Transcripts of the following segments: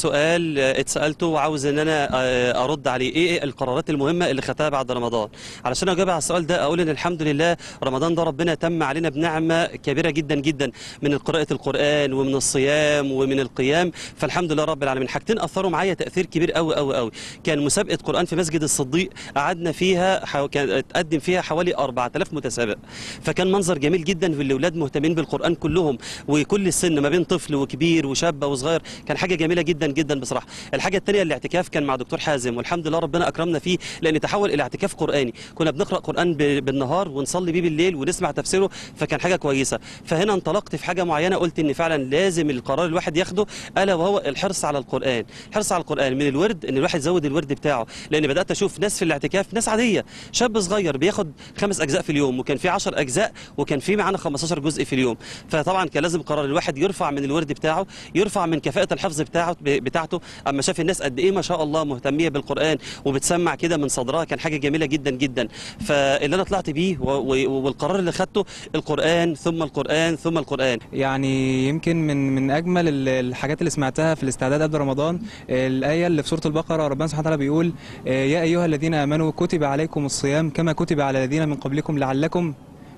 سؤال آه، اتسالته وعاوز ان انا آه، ارد عليه ايه القرارات المهمه اللي خدتها بعد رمضان علشان اجاوب على السؤال ده اقول ان الحمد لله رمضان ده ربنا تم علينا بنعمه كبيره جدا جدا من قراءه القران ومن الصيام ومن القيام فالحمد لله رب العالمين حاجتين اثروا معايا تاثير كبير قوي قوي قوي كان مسابقه قران في مسجد الصديق قعدنا فيها حو... كان اتقدم فيها حوالي 4000 متسابق فكان منظر جميل جدا في الاولاد مهتمين بالقران كلهم وكل السن ما بين طفل وكبير وشاب وصغير كان حاجه جميله جدا جدا بصراحه الحاجه الثانيه الاعتكاف كان مع دكتور حازم والحمد لله ربنا اكرمنا فيه لان تحول الى اعتكاف قراني كنا بنقرا قران بالنهار ونصلي بيه بالليل ونسمع تفسيره فكان حاجه كويسه فهنا انطلقت في حاجه معينه قلت ان فعلا لازم القرار الواحد ياخده الا وهو الحرص على القران الحرص على القران من الورد ان الواحد يزود الورد بتاعه لان بدات اشوف ناس في الاعتكاف ناس عاديه شاب صغير بياخد خمس اجزاء في اليوم وكان في 10 اجزاء وكان في معانا 15 جزء في اليوم فطبعا كان لازم قرار الواحد يرفع من الورد بتاعه يرفع من كفاءه الحفظ بتاعه بتاعته اما شاف الناس قد ايه ما شاء الله مهتميه بالقران وبتسمع كده من صدرها كان حاجه جميله جدا جدا فاللي انا طلعت بيه والقرار اللي خدته القران ثم القران ثم القران يعني يمكن من من اجمل الحاجات اللي سمعتها في الاستعداد قبل رمضان الايه اللي في سوره البقره ربنا سبحانه وتعالى بيقول يا ايها الذين امنوا كتب عليكم الصيام كما كتب على الذين من قبلكم لعلكم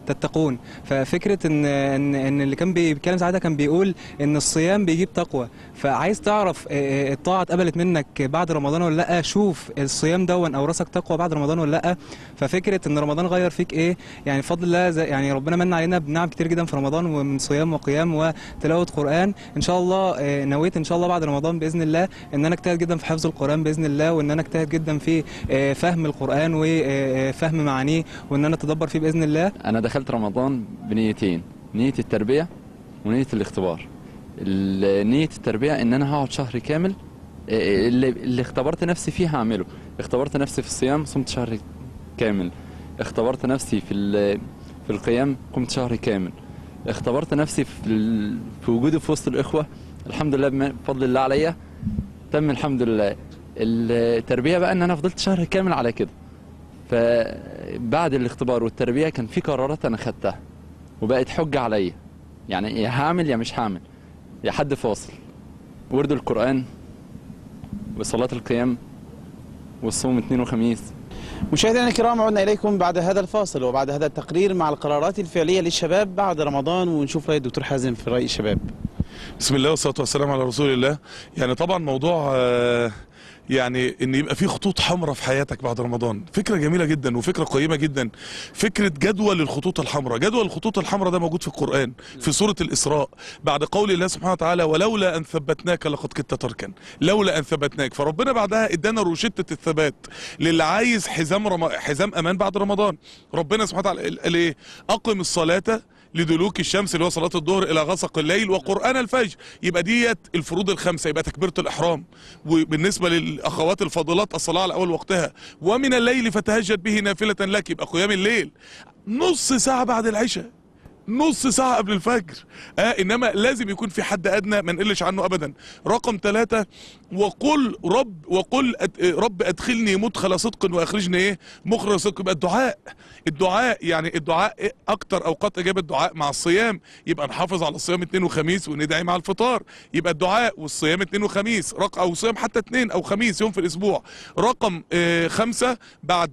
تتقون ففكره ان ان, إن اللي كان بيتكلم ساعتها كان بيقول ان الصيام بيجيب تقوى فعايز تعرف آه، آه، الطاعه اتقبلت منك بعد رمضان ولا لا شوف الصيام دون اورثك تقوى بعد رمضان ولا لا ففكره ان رمضان غير فيك ايه يعني بفضل الله يعني ربنا من علينا بنعم كتير جدا في رمضان ومن صيام وقيام وتلاوه قران ان شاء الله آه، نويت ان شاء الله بعد رمضان باذن الله ان انا اجتهد جدا في حفظ القران باذن الله وان انا اجتهد جدا في فهم القران وفهم معانيه وان انا اتدبر فيه باذن الله انا دخلت رمضان بنيتين نية التربية ونية الاختبار نية التربية ان انا هقعد شهر كامل آه، آه، اللي, اللي اختبرت نفسي فيه هعمله اختبرت نفسي في الصيام صمت شهر كامل اختبرت نفسي في في القيام قمت شهر كامل اختبرت نفسي في, في وجودي في وسط الاخوه الحمد لله بفضل الله عليا تم الحمد لله التربيه بقى ان انا فضلت شهر كامل على كده فبعد الاختبار والتربية كان في قرارات أنا خدتها وبقت حجة عليا يعني يا هعمل يا مش هعمل يا حد فاصل ورد القرآن وصلاة القيام والصوم اثنين وخميس مشاهدينا الكرام عدنا إليكم بعد هذا الفاصل وبعد هذا التقرير مع القرارات الفعلية للشباب بعد رمضان ونشوف رأي الدكتور حازم في رأي الشباب بسم الله والصلاة والسلام على رسول الله يعني طبعا موضوع آه يعني ان يبقى في خطوط حمراء في حياتك بعد رمضان فكره جميله جدا وفكره قيمه جدا فكره جدول الخطوط الحمراء جدول الخطوط الحمراء ده موجود في القران في سوره الاسراء بعد قول الله سبحانه وتعالى ولولا ان ثبتناك لقد كدت تركن لولا ان ثبتناك فربنا بعدها ادانا روشته الثبات للي عايز حزام رم... حزام امان بعد رمضان ربنا سبحانه وتعالى قال ايه اقم الصلاه لدلوك الشمس اللي هو صلاه الظهر الى غسق الليل وقران الفجر يبقى ديت الفروض الخمسه يبقى تكبيره الاحرام وبالنسبه للاخوات الفاضلات الصلاه على اول وقتها ومن الليل فتهجد به نافله لك يبقى قيام الليل نص ساعه بعد العشاء نص ساعه قبل الفجر آه انما لازم يكون في حد ادنى ما نقلش عنه ابدا رقم ثلاثة وقل رب وقل أد آه، رب ادخلني مدخل صدق واخرجني ايه مخرج صدق يبقى الدعاء الدعاء يعني الدعاء اكتر اوقات اجابه الدعاء مع الصيام يبقى نحافظ على الصيام اثنين وخميس وندعي مع الفطار يبقى الدعاء والصيام اثنين وخميس رقم او صيام حتى اثنين او خميس يوم في الاسبوع رقم آه خمسة بعد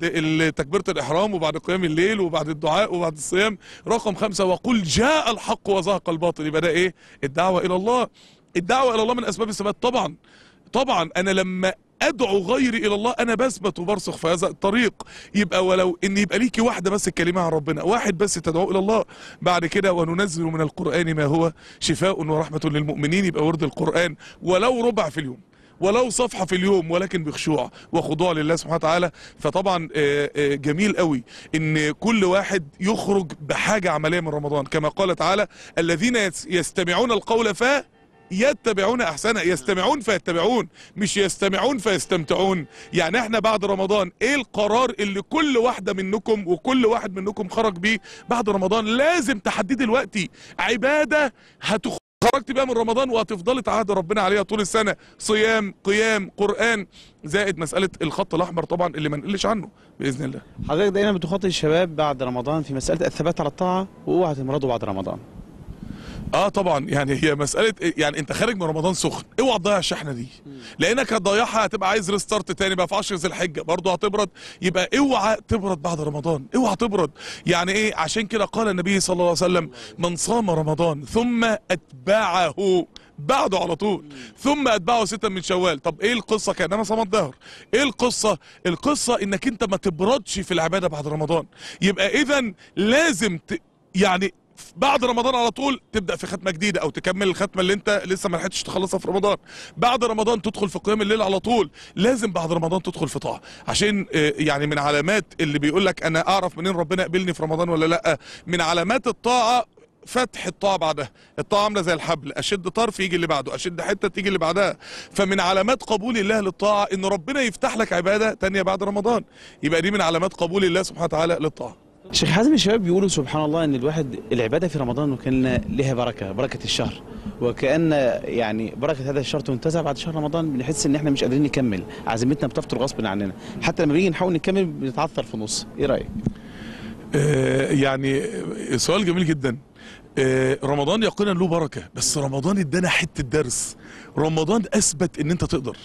تكبيره الاحرام وبعد قيام الليل وبعد الدعاء وبعد الصيام رقم خمسة وقل قل جاء الحق وزهق الباطل يبقى ده ايه الدعوه الى الله الدعوه الى الله من اسباب الثبات طبعا طبعا انا لما ادعو غيري الى الله انا بثبت وبرسخ في هذا الطريق يبقى ولو ان يبقى ليكي واحده بس الكلمه عن ربنا واحد بس تدعوه الى الله بعد كده وننزل من القران ما هو شفاء ورحمه للمؤمنين يبقى ورد القران ولو ربع في اليوم ولو صفحه في اليوم ولكن بخشوع وخضوع لله سبحانه وتعالى فطبعا آه، آه، جميل قوي ان كل واحد يخرج بحاجه عمليه من رمضان كما قال تعالى الذين يستمعون القول ف يتبعون احسنه يستمعون فيتبعون مش يستمعون فيستمتعون يعني احنا بعد رمضان ايه القرار اللي كل واحده منكم وكل واحد منكم خرج بيه بعد رمضان لازم تحددي دلوقتي عباده هتخرج خرجت بقى من رمضان وهتفضلي تعهد ربنا عليها طول السنه صيام قيام قران زائد مساله الخط الاحمر طبعا اللي ما نقلش عنه باذن الله حضرتك دايما بتخاطب الشباب بعد رمضان في مساله الثبات على الطاعه واوعى تمرضوا بعد رمضان اه طبعا يعني هي مساله يعني انت خارج من رمضان سخن اوعى تضيع الشحنه دي لانك هتضيعها هتبقى عايز ريستارت تاني بقى في 10 ذي الحجه برضه هتبرد يبقى اوعى تبرد بعد رمضان اوعى تبرد يعني ايه عشان كده قال النبي صلى الله عليه وسلم من صام رمضان ثم اتبعه بعده على طول ثم اتبعه ستا من شوال طب ايه القصه كانما صمت ظهر ايه القصه القصه انك انت ما تبردش في العباده بعد رمضان يبقى اذا لازم ت... يعني بعد رمضان على طول تبدا في ختمه جديده او تكمل الختمه اللي انت لسه ما لحقتش تخلصها في رمضان بعد رمضان تدخل في قيام الليل على طول لازم بعد رمضان تدخل في طاعه عشان آه، يعني من علامات اللي بيقول لك انا اعرف منين ربنا قبلني في رمضان ولا لا من علامات الطاعه فتح الطاعه بعدها الطاعه عامله زي الحبل اشد طرف يجي اللي بعده اشد حته تيجي اللي بعدها فمن علامات قبول الله للطاعه ان ربنا يفتح لك عباده تانية بعد رمضان يبقى دي من علامات قبول الله سبحانه وتعالى للطاعه شيخ حازم الشباب بيقولوا سبحان الله ان الواحد العباده في رمضان وكان لها بركه بركه الشهر وكان يعني بركه هذا الشهر تنتزع بعد شهر رمضان بنحس ان احنا مش قادرين نكمل عزيمتنا بتفطر غصب عننا حتى لما بنيجي نحاول نكمل بنتعثر في النص ايه رايك؟ آه، يعني سؤال جميل جدا آه، رمضان يقينا له بركه بس رمضان ادانا حته درس رمضان اثبت ان انت تقدر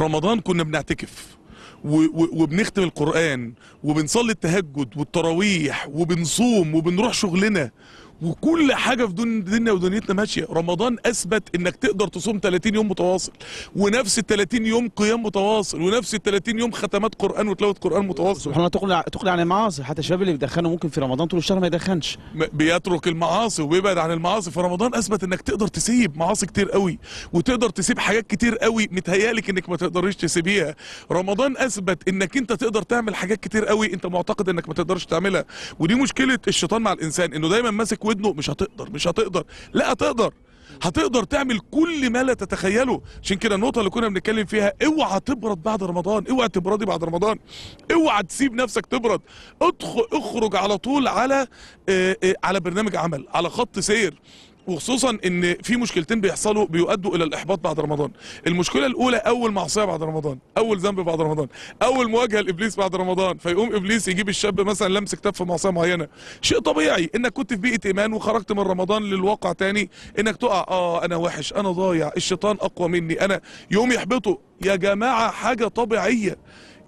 رمضان كنا بنعتكف وبنختم القرآن وبنصلي التهجد والتراويح وبنصوم وبنروح شغلنا وكل حاجه في دنيا ودنيتنا ماشيه رمضان اثبت انك تقدر تصوم 30 يوم متواصل ونفس ال 30 يوم قيام متواصل ونفس ال 30 يوم ختمات قران وتلاوه قران متواصل سبحان الله تقلع تقلع عن المعاصي حتى الشباب اللي بيدخنوا ممكن في رمضان طول الشهر ما يدخنش بيترك المعاصي وبيبعد عن المعاصي فرمضان اثبت انك تقدر تسيب معاصي كتير قوي وتقدر تسيب حاجات كتير قوي متهيالك انك ما تقدريش تسيبيها رمضان اثبت انك انت تقدر تعمل حاجات كتير قوي انت معتقد انك ما تقدرش تعملها ودي مشكله الشيطان مع الانسان انه دايما ماسك ودنه مش هتقدر مش هتقدر لا هتقدر هتقدر تعمل كل ما لا تتخيله عشان كده النقطه اللي كنا بنتكلم فيها اوعى تبرد بعد رمضان اوعى تبردي بعد رمضان اوعى تسيب نفسك تبرد ادخل اخرج على طول على اه اه على برنامج عمل على خط سير وخصوصا ان في مشكلتين بيحصلوا بيؤدوا الى الاحباط بعد رمضان المشكله الاولى اول معصيه بعد رمضان اول ذنب بعد رمضان اول مواجهه لابليس بعد رمضان فيقوم ابليس يجيب الشاب مثلا لمس كتاب في معصيه معينه شيء طبيعي انك كنت في بيئه ايمان وخرجت من رمضان للواقع تاني انك تقع اه انا وحش انا ضايع الشيطان اقوى مني انا يوم يحبطه يا جماعه حاجه طبيعيه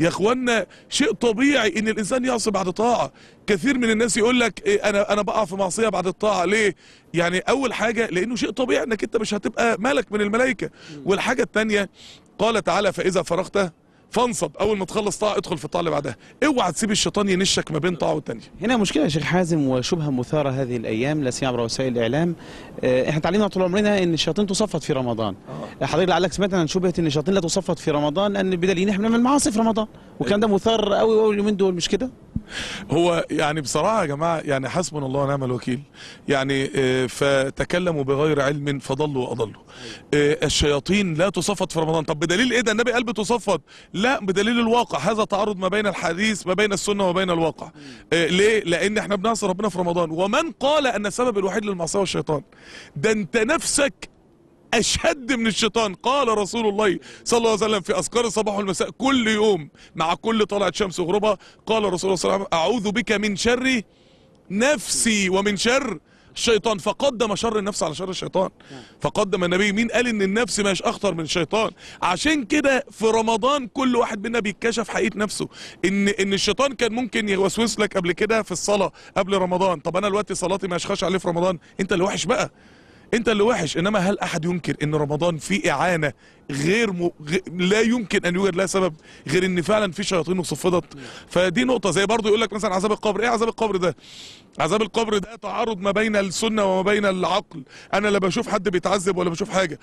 يا اخوانا شيء طبيعي ان الانسان يعصي بعد طاعه كثير من الناس يقول لك إيه انا انا بقع في معصيه بعد الطاعه ليه يعني اول حاجه لانه شيء طبيعي انك انت مش هتبقى ملك من الملائكه والحاجه الثانيه قال تعالى فاذا فرغت فانصب اول ما تخلص طاعه ادخل في الطاعه اللي بعدها اوعى تسيب الشيطان ينشك ما بين طاعه والتانيه هنا مشكله يا شيخ حازم وشبهه مثاره هذه الايام لا سيما عبر وسائل الاعلام آه، احنا اتعلمنا طول عمرنا ان الشياطين تصفت في رمضان آه. آه. حضرتك لعلك سمعت عن شبهه ان الشياطين لا تصفت في رمضان ان بدليل احنا بنعمل معاصي في رمضان وكان أيوة. ده مثار قوي قوي اليومين دول مش كده هو يعني بصراحه يا جماعه يعني حسبنا الله ونعم الوكيل يعني آه، فتكلموا بغير علم فضلوا واضلوا آه، الشياطين لا تصفد في رمضان طب بدليل ايه ده النبي قال بتصفد لا بدليل الواقع هذا تعارض ما بين الحديث ما بين السنه وما بين الواقع آه، ليه لان احنا بنعصي ربنا في رمضان ومن قال ان السبب الوحيد للمعصيه هو الشيطان ده انت نفسك أشد من الشيطان قال رسول الله صلى الله عليه وسلم في أذكار الصباح والمساء كل يوم مع كل طلعة شمس وغروبها قال رسول الله صلى الله عليه وسلم أعوذ بك من شر نفسي ومن شر الشيطان فقدم شر النفس على شر الشيطان فقدم النبي مين قال ان النفس مش اخطر من الشيطان عشان كده في رمضان كل واحد منا بيتكشف حقيقه نفسه ان ان الشيطان كان ممكن يوسوس لك قبل كده في الصلاه قبل رمضان طب انا دلوقتي صلاتي ما اشخاش عليه في رمضان انت اللي وحش بقى انت اللي وحش انما هل احد ينكر ان رمضان فيه اعانه غير م... غ... لا يمكن ان يوجد لها سبب غير ان فعلا في شياطين وصفدت فدي نقطه زي برضو يقول لك مثلا عذاب القبر ايه عذاب القبر ده عذاب القبر ده تعارض ما بين السنه وما بين العقل انا لا بشوف حد بيتعذب ولا بشوف حاجه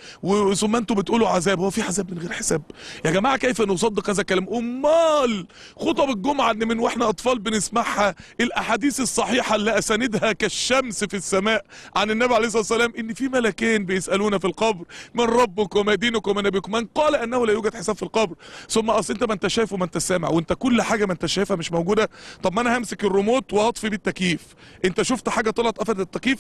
ثم انتم بتقولوا عذاب هو في عذاب من غير حساب يا جماعه كيف نصدق هذا الكلام امال خطب الجمعه ان من واحنا اطفال بنسمعها الاحاديث الصحيحه اللي اساندها كالشمس في السماء عن النبي عليه الصلاه والسلام ان في ملكين بيسالونا في القبر من ربك وما دينك وما بكم من قال انه لا يوجد حساب في القبر ثم اصل انت ما انت شايف وما انت سامع وانت كل حاجه ما انت شايفها مش موجوده طب ما انا همسك الريموت واطفي بيه التكييف انت شفت حاجه طلعت قفلت التكييف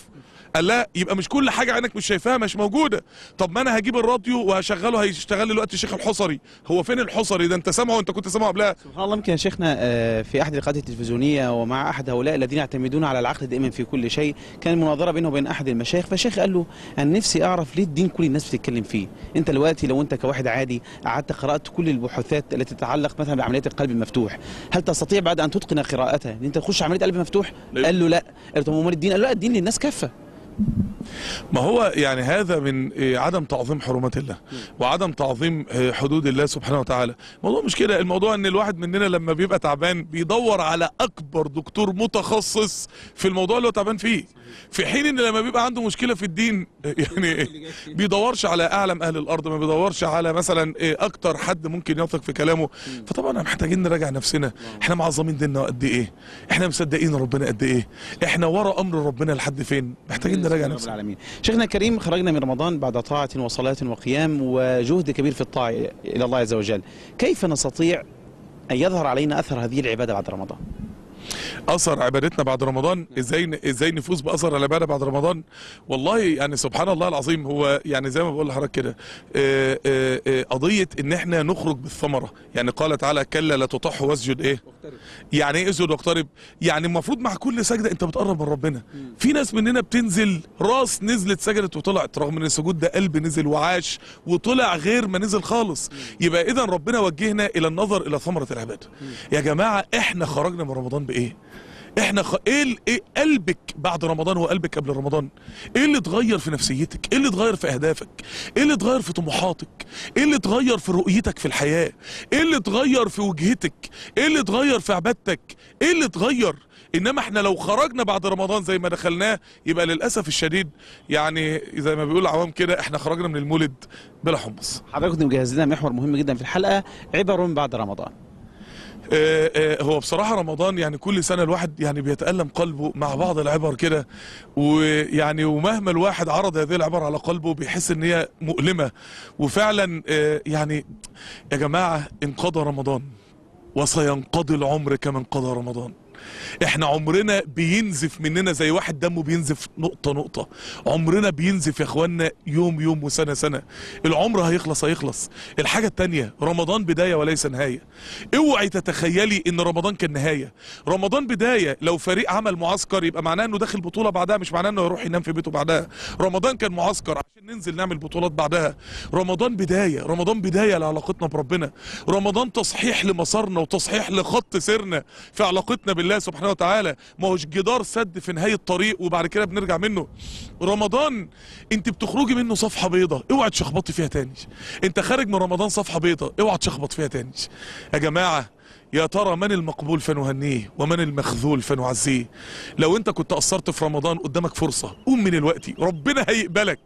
قال لا يبقى مش كل حاجه عينك مش شايفاها مش موجوده طب ما انا هجيب الراديو وهشغله هيشتغل دلوقتي الشيخ الحصري هو فين الحصري ده انت سامعه وانت كنت سامعه قبلها سبحان الله يمكن شيخنا آه، في احد اللقاءات التلفزيونيه ومع احد هؤلاء الذين يعتمدون على العقل دائما في كل شيء كان مناظره بينه وبين احد المشايخ فالشيخ قال له انا نفسي اعرف ليه الدين كل الناس بتتكلم فيه انت دلوقتي لو انت كواحد عادي قعدت قرات كل البحوثات التي تتعلق مثلا بعمليات القلب المفتوح هل تستطيع بعد ان تتقن قراءتها ان انت تخش عمليه قلب مفتوح قال له لا قال له امال الدين قال له لا الدين للناس كافه ما هو يعني هذا من إيه، عدم تعظيم حرمات الله وعدم تعظيم إيه، حدود الله سبحانه وتعالى الموضوع مش كده الموضوع ان الواحد مننا لما بيبقى تعبان بيدور على اكبر دكتور متخصص في الموضوع اللي هو تعبان فيه في حين ان لما بيبقى عنده مشكله في الدين يعني بيدورش على اعلم اهل الارض ما بيدورش على مثلا إيه اكتر حد ممكن يثق في كلامه فطبعا احنا محتاجين نراجع نفسنا احنا معظمين ديننا قد ايه احنا مصدقين ربنا قد ايه احنا ورا امر ربنا لحد فين محتاجين نراجع نفسنا العالمين شيخنا الكريم خرجنا من رمضان بعد طاعه وصلاه وقيام وجهد كبير في الطاعه الى الله عز وجل كيف نستطيع ان يظهر علينا اثر هذه العباده بعد رمضان اثر عبادتنا بعد رمضان ازاي ازاي نفوز باثر العباده بعد رمضان والله يعني سبحان الله العظيم هو يعني زي ما بقول لحضرتك كده آه، آه، آه، قضيه ان احنا نخرج بالثمره يعني قال تعالى كلا لا تطح واسجد ايه يعني ايه اسجد واقترب يعني المفروض مع كل سجده انت بتقرب من ربنا في ناس مننا بتنزل راس نزلت سجدت وطلعت رغم ان السجود ده قلب نزل وعاش وطلع غير ما نزل خالص يبقى اذا ربنا وجهنا الى النظر الى ثمره العباده يا جماعه احنا خرجنا من رمضان بايه احنا خ... ايه ايه قلبك بعد رمضان وقلبك قبل رمضان ايه اللي اتغير في نفسيتك ايه اللي اتغير في اهدافك ايه اللي اتغير في طموحاتك ايه اللي اتغير في رؤيتك في الحياه ايه اللي اتغير في وجهتك ايه اللي اتغير في عبادتك ايه اللي اتغير انما احنا لو خرجنا بعد رمضان زي ما دخلناه يبقى للاسف الشديد يعني زي ما بيقول العوام كده احنا خرجنا من المولد بلا حمص مجهز مجهزين محور مهم جدا في الحلقه عبر من بعد رمضان آه، آه، هو بصراحة رمضان يعني كل سنة الواحد يعني بيتألم قلبه مع بعض العبر كده ويعني ومهما الواحد عرض هذه العبر على قلبه بيحس ان هي مؤلمة وفعلا آه، يعني يا جماعة انقضى رمضان وسينقضي العمر كما انقضى رمضان احنا عمرنا بينزف مننا زي واحد دمه بينزف نقطه نقطه عمرنا بينزف يا اخوانا يوم يوم وسنه سنه العمر هيخلص هيخلص الحاجه الثانيه رمضان بدايه وليس نهايه اوعي تتخيلي ان رمضان كان نهايه رمضان بدايه لو فريق عمل معسكر يبقى معناه انه داخل بطوله بعدها مش معناه انه يروح ينام في بيته بعدها رمضان كان معسكر عشان ننزل نعمل بطولات بعدها رمضان بدايه رمضان بدايه لعلاقتنا بربنا رمضان تصحيح لمسارنا وتصحيح لخط سيرنا في علاقتنا بالله الله سبحانه وتعالى ما هوش جدار سد في نهايه الطريق وبعد كده بنرجع منه رمضان انت بتخرجي منه صفحه بيضاء اوعى تشخبطي فيها تاني انت خارج من رمضان صفحه بيضاء اوعى تشخبط فيها تاني يا جماعه يا ترى من المقبول فنهنيه ومن المخذول فنعزيه لو انت كنت قصرت في رمضان قدامك فرصة قوم من الوقت ربنا هيقبلك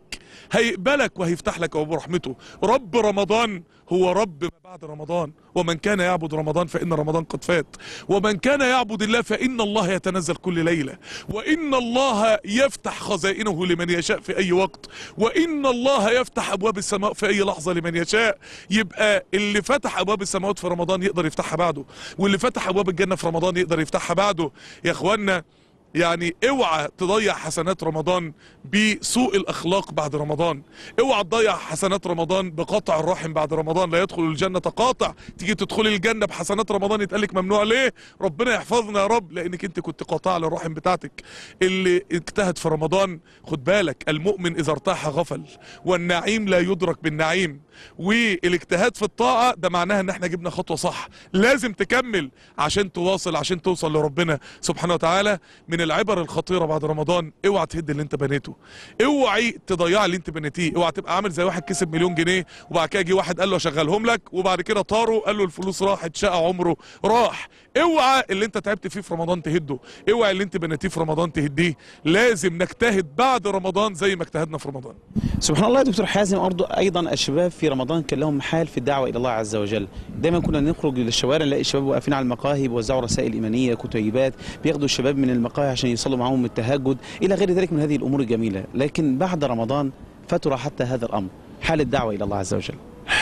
هيقبلك وهيفتح لك ابواب رحمته رب رمضان هو رب ما بعد رمضان ومن كان يعبد رمضان فان رمضان قد فات ومن كان يعبد الله فان الله يتنزل كل ليله وان الله يفتح خزائنه لمن يشاء في اي وقت وان الله يفتح ابواب السماء في اي لحظه لمن يشاء يبقى اللي فتح ابواب السماوات في رمضان يقدر يفتحها بعده بعده واللي فتح ابواب الجنه في رمضان يقدر يفتحها بعده يا اخوانا يعني اوعى تضيع حسنات رمضان بسوء الاخلاق بعد رمضان اوعى تضيع حسنات رمضان بقطع الرحم بعد رمضان لا يدخل الجنه تقاطع تيجي تدخلي الجنه بحسنات رمضان يتقال لك ممنوع ليه ربنا يحفظنا يا رب لانك انت كنت قاطعه للرحم بتاعتك اللي اجتهد في رمضان خد بالك المؤمن اذا ارتاح غفل والنعيم لا يدرك بالنعيم والاجتهاد في الطاعه ده معناها ان احنا جبنا خطوه صح لازم تكمل عشان تواصل عشان توصل لربنا سبحانه وتعالى من من العبر الخطيره بعد رمضان اوعى تهد اللي انت بنيته اوعي تضيع اللي انت بنيتيه اوعى تبقى عامل زي واحد كسب مليون جنيه وبعد كده جه واحد قال له اشغلهم لك وبعد كده طاروا قال له الفلوس راحت شقى عمره راح اوعى اللي انت تعبت فيه في رمضان تهده اوعى اللي انت بنيتيه في رمضان تهديه لازم نجتهد بعد رمضان زي ما اجتهدنا في رمضان سبحان الله يا دكتور حازم أرضو ايضا الشباب في رمضان كان لهم حال في الدعوه الى الله عز وجل دايما كنا نخرج للشوارع نلاقي الشباب واقفين على المقاهي بيوزعوا رسائل ايمانيه كتيبات بياخدوا الشباب من المقاهي عشان يصلوا معاهم التهجد الى غير ذلك من هذه الامور الجميله لكن بعد رمضان فتره حتى هذا الامر حال الدعوه الى الله عز وجل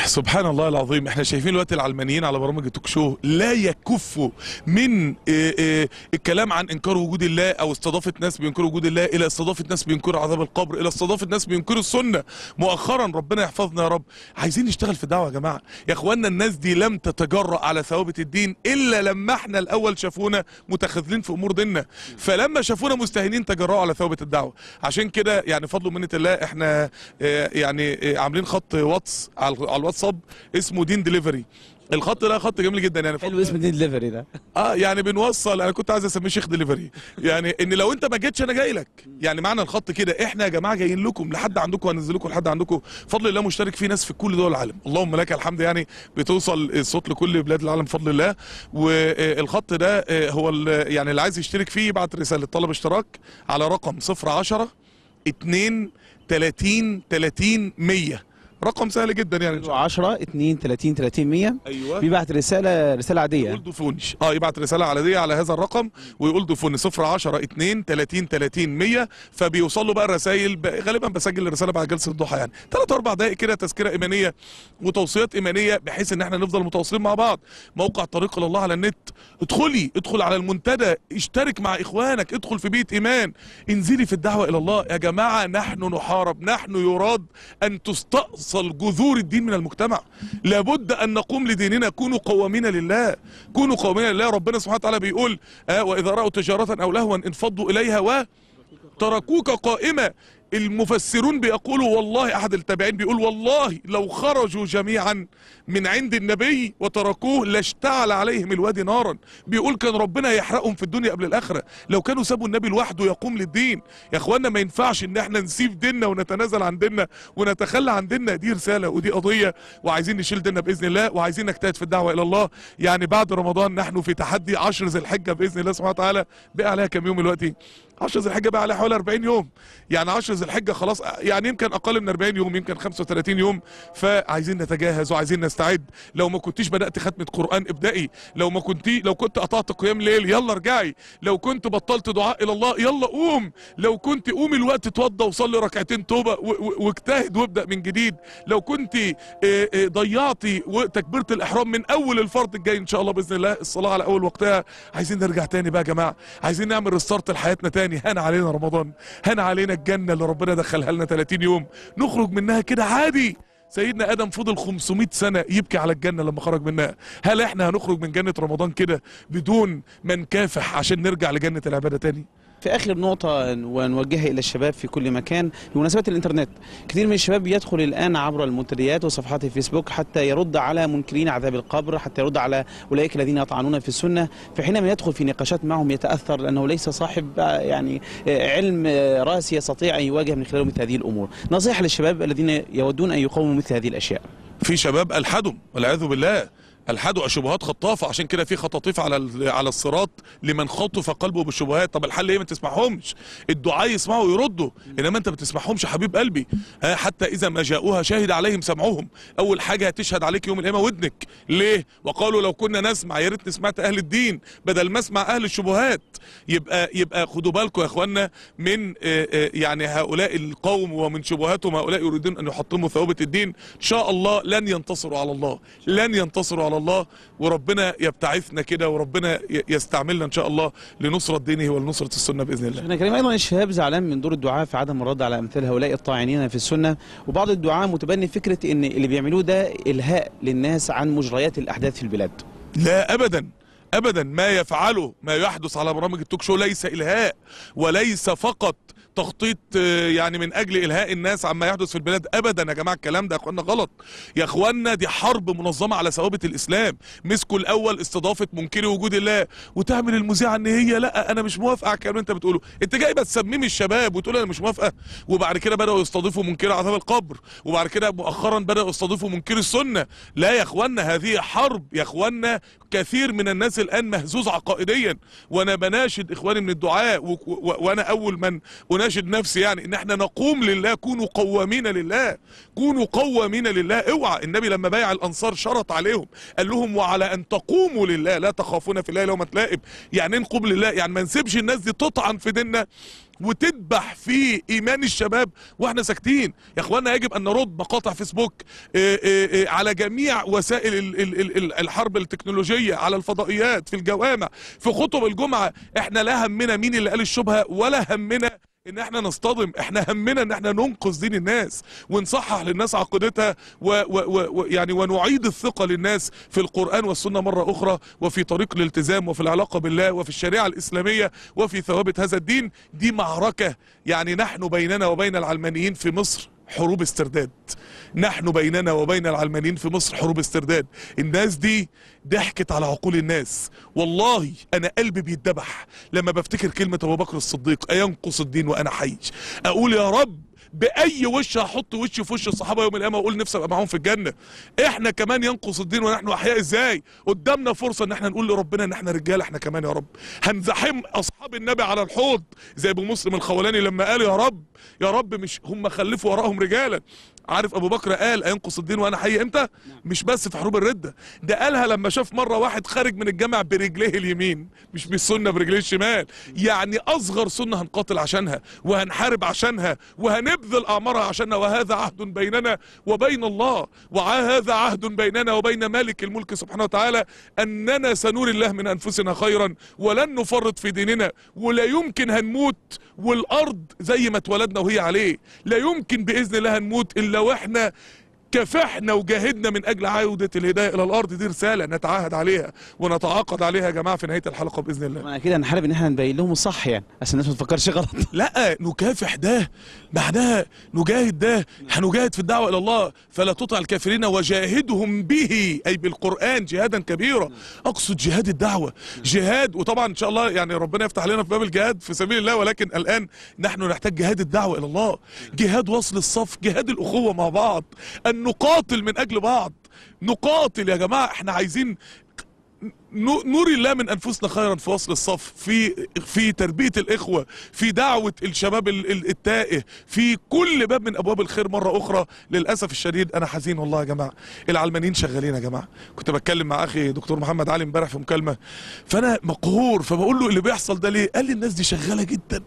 سبحان الله العظيم احنا شايفين الوقت العلمانيين على برامج التوك شو لا يكفوا من اي آه، اي آه، الكلام عن انكار وجود الله او استضافه ناس بينكروا وجود الله الى استضافه ناس بينكروا عذاب القبر الى استضافه ناس بينكروا السنه مؤخرا ربنا يحفظنا يا رب عايزين نشتغل في الدعوه يا جماعه يا اخوانا الناس دي لم تتجرأ على ثوابت الدين الا لما احنا الاول شافونا متخاذلين في امور ديننا فلما شافونا مستهينين تجرأوا على ثوابت الدعوه عشان كده يعني فضل منه الله احنا اي آه، يعني عاملين خط واتس على الواتس صب اسمه دين دليفري الخط ده خط جميل جدا يعني حلو اسم دين دليفري ده اه يعني بنوصل انا كنت عايز اسميه شيخ دليفري يعني ان لو انت ما جيتش انا جاي لك يعني معنى الخط كده احنا يا جماعه جايين لكم لحد عندكم لكم لحد عندكم بفضل الله مشترك فيه ناس في كل دول العالم اللهم لك الحمد يعني بتوصل الصوت لكل بلاد العالم بفضل الله والخط ده آه، هو يعني اللي عايز يشترك فيه يبعت رساله طلب اشتراك على رقم 010 2 30 30 100 رقم سهل جدا يعني ان شاء الله 10 2 30 30 100 ايوه بيبعت رساله رساله عاديه يقول دوفونش اه يبعت رساله عاديه على هذا الرقم ويقول 0 10 2 30 30 100 فبيوصل له بقى الرسائل غالبا بسجل الرساله بعد جلسه الضحى يعني 3 4 دقائق كده تذكره ايمانيه وتوصيات ايمانيه بحيث ان احنا نفضل متواصلين مع بعض موقع طريق الى الله على النت ادخلي ادخل على المنتدى اشترك مع اخوانك ادخل في بيت ايمان انزلي في الدعوه الى الله يا جماعه نحن نحارب نحن يراد ان تستأصل يفصل جذور الدين من المجتمع لابد ان نقوم لديننا كونوا قوامين لله كونوا قوامين لله ربنا سبحانه وتعالى بيقول آه واذا راوا تجاره او لهوا انفضوا اليها و تركوك قائمة المفسرون بيقولوا والله احد التابعين بيقول والله لو خرجوا جميعا من عند النبي وتركوه لاشتعل عليهم الوادي نارا بيقول كان ربنا يحرقهم في الدنيا قبل الاخره لو كانوا سابوا النبي لوحده يقوم للدين يا اخوانا ما ينفعش ان احنا نسيب ديننا ونتنازل عن ديننا ونتخلى عن ديننا دي رساله ودي قضيه وعايزين نشيل ديننا باذن الله وعايزين نجتهد في الدعوه الى الله يعني بعد رمضان نحن في تحدي عشر ذي الحجه باذن الله سبحانه وتعالى بقى عليها كم يوم دلوقتي 10 ذي الحجه بقى عليها حوالي 40 يوم يعني 10 ذي الحجه خلاص يعني يمكن اقل من 40 يوم يمكن 35 يوم فعايزين نتجهز وعايزين نستعد لو ما كنتيش بدات ختمه قران ابدائي لو ما كنتي لو كنت قطعت قيام ليل يلا ارجعي لو كنت بطلت دعاء الى الله يلا قوم لو كنت قومي الوقت اتوضى وصلي ركعتين توبه واجتهد وابدا من جديد لو كنت ضيعتي تكبيره الاحرام من اول الفرض الجاي ان شاء الله باذن الله الصلاه على اول وقتها عايزين نرجع تاني بقى يا جماعه عايزين نعمل ريستارت لحياتنا تاني تاني هان علينا رمضان هان علينا الجنه اللي ربنا دخلها لنا 30 يوم نخرج منها كده عادي سيدنا ادم فضل 500 سنه يبكي على الجنه لما خرج منها هل احنا هنخرج من جنه رمضان كده بدون ما نكافح عشان نرجع لجنه العباده تاني في اخر نقطه ونوجهها الى الشباب في كل مكان بمناسبه الانترنت كثير من الشباب يدخل الان عبر المنتديات وصفحات الفيسبوك حتى يرد على منكرين عذاب القبر حتى يرد على اولئك الذين يطعنون في السنه فحينما يدخل في نقاشات معهم يتاثر لانه ليس صاحب يعني علم راسي يستطيع ان يواجه من خلاله مثل هذه الامور نصيحه للشباب الذين يودون ان يقاوموا مثل هذه الاشياء في شباب الحدم والعياذ بالله الحدوا شبهات خطافه عشان كده في خطاطيف على على الصراط لمن خطف قلبه بالشبهات طب الحل ايه ما تسمعهمش الدعاء يسمعوا ويردوا انما انت ما بتسمعهمش حبيب قلبي ها حتى اذا ما جاءوها شهد عليهم سمعهم اول حاجه هتشهد عليك يوم القيامه ودنك ليه وقالوا لو كنا نسمع يا ريتني سمعت اهل الدين بدل ما اسمع اهل الشبهات يبقى يبقى خدوا بالكم يا اخوانا من يعني هؤلاء القوم ومن شبهاتهم هؤلاء يريدون ان يحطموا ثوابت الدين ان شاء الله لن ينتصروا على الله لن ينتصروا على الله وربنا يبتعثنا كده وربنا يستعملنا ان شاء الله لنصره دينه ولنصره السنه باذن الله. شيخنا كريم ايضا الشهاب زعلان من دور الدعاء في عدم الرد على امثال هؤلاء الطاعنين في السنه وبعض الدعاء متبني فكره ان اللي بيعملوه ده الهاء للناس عن مجريات الاحداث في البلاد. لا ابدا ابدا ما يفعله ما يحدث على برامج التوك شو ليس الهاء وليس فقط تخطيط آه، يعني من اجل الهاء الناس عما يحدث في البلاد ابدا يا جماعه الكلام ده يا اخوانا غلط يا اخوانا دي حرب منظمه على ثوابت الاسلام مسكوا الاول استضافه منكري وجود الله وتعمل المذيعه ان هي لا انا مش موافقه على الكلام اللي انت بتقوله انت جاي بتسميم الشباب وتقول انا مش موافقه وبعد كده بداوا يستضيفوا منكري عذاب القبر وبعد كده مؤخرا بداوا يستضيفوا منكري السنه لا يا اخوانا هذه حرب يا اخوانا كثير من الناس الان مهزوز عقائديا وانا بناشد اخواني من الدعاء وانا اول من اناشد نفسي يعني ان احنا نقوم لله كونوا قوامين لله كونوا قوامين لله اوعى النبي لما بايع الانصار شرط عليهم قال لهم وعلى ان تقوموا لله لا تخافون في الله لو ما تلائب يعني إيه نقوم لله يعني ما نسيبش الناس دي تطعن في ديننا وتذبح في ايمان الشباب واحنا ساكتين يا اخوانا يجب ان نرد مقاطع فيسبوك آه، آه، آه، على جميع وسائل الحرب التكنولوجيه على الفضائيات في الجوامع في خطب الجمعه احنا لا همنا مين اللي قال الشبهه ولا همنا ان احنا نصطدم احنا همنا ان احنا ننقذ دين الناس ونصحح للناس عقيدتها ويعني و و يعني ونعيد الثقه للناس في القران والسنه مره اخرى وفي طريق الالتزام وفي العلاقه بالله وفي الشريعه الاسلاميه وفي ثوابت هذا الدين دي معركه يعني نحن بيننا وبين العلمانيين في مصر حروب استرداد نحن بيننا وبين العلمانيين في مصر حروب استرداد الناس دي ضحكت على عقول الناس والله انا قلبي بيتذبح لما بفتكر كلمه ابو بكر الصديق اينقص الدين وانا حي اقول يا رب باي وش هحط وشي في وش الصحابه يوم القيامه واقول نفسي ابقى معاهم في الجنه احنا كمان ينقص الدين ونحن احياء ازاي قدامنا فرصه ان احنا نقول لربنا ان احنا رجاله احنا كمان يا رب هنزاحم اصحاب النبي على الحوض زي ابو مسلم الخولاني لما قال يا رب يا رب مش هم خلفوا وراهم رجالا عارف ابو بكر قال انقص الدين وانا حي امتى نعم. مش بس في حروب الرده ده قالها لما شاف مره واحد خارج من الجامع برجليه اليمين مش بالسنه برجليه الشمال نعم. يعني اصغر سنه هنقاتل عشانها وهنحارب عشانها وهنب يبذل أعمارها عشان وهذا عهد بيننا وبين الله وهذا عهد بيننا وبين مالك الملك سبحانه وتعالى أننا سنور الله من أنفسنا خيرا ولن نفرط في ديننا ولا يمكن هنموت والأرض زي ما اتولدنا وهي عليه لا يمكن بإذن الله هنموت إلا وإحنا كافحنا وجاهدنا من اجل عوده الهدايه الى الارض دي رساله نتعاهد عليها ونتعاقد عليها يا جماعه في نهايه الحلقه باذن الله. ما كده هنحارب ان احنا نبين لهم الصح يعني عشان الناس ما تفكرش غلط. لا نكافح ده معناها نجاهد ده هنجاهد في الدعوه الى الله فلا تطع الكافرين وجاهدهم به اي بالقران جهادا كبيرا اقصد جهاد الدعوه جهاد وطبعا ان شاء الله يعني ربنا يفتح لنا في باب الجهاد في سبيل الله ولكن الان نحن نحتاج جهاد الدعوه الى الله جهاد وصل الصف جهاد الاخوه مع بعض أن نقاتل من اجل بعض نقاتل يا جماعه احنا عايزين نور الله من انفسنا خيرا في وصل الصف في في تربيه الاخوه في دعوه الشباب التائه في كل باب من ابواب الخير مره اخرى للاسف الشديد انا حزين والله يا جماعه العلمانيين شغالين يا جماعه كنت بتكلم مع اخي دكتور محمد علي امبارح في مكالمه فانا مقهور فبقول له اللي بيحصل ده ليه قال لي الناس دي شغاله جدا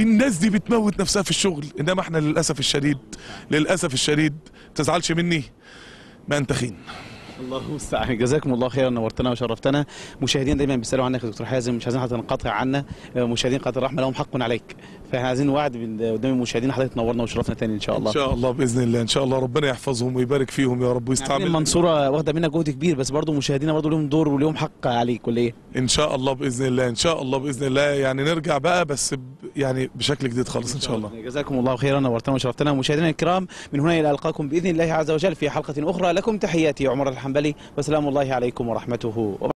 الناس دي بتموت نفسها في الشغل انما احنا للاسف الشديد للاسف الشديد تزعلش مني ما انت خين الله المستعان جزاكم الله خيرا نورتنا وشرفتنا مشاهدين دايما بيسالوا عنك يا دكتور حازم مش عايزين حتى ننقطع عنا مشاهدين قدر الرحمه لهم حق عليك فاحنا عايزين وعد قدام المشاهدين حضرتك تنورنا وشرفنا تاني ان شاء الله ان شاء الله باذن الله ان شاء الله ربنا يحفظهم ويبارك فيهم يا رب ويستعمل يعني المنصوره واخده منك جهد كبير بس برضه مشاهدينا برضه لهم دور ولهم حق عليك ولا ايه ان شاء الله باذن الله ان شاء الله باذن الله يعني نرجع بقى بس ب... يعني بشكل جديد خالص ان شاء الله جزاكم الله خيرا نورتنا وشرفتنا مشاهدينا الكرام من هنا الى القاكم باذن الله عز وجل في حلقه اخرى لكم تحياتي عمر الحنبلي وسلام الله عليكم ورحمته وبركاته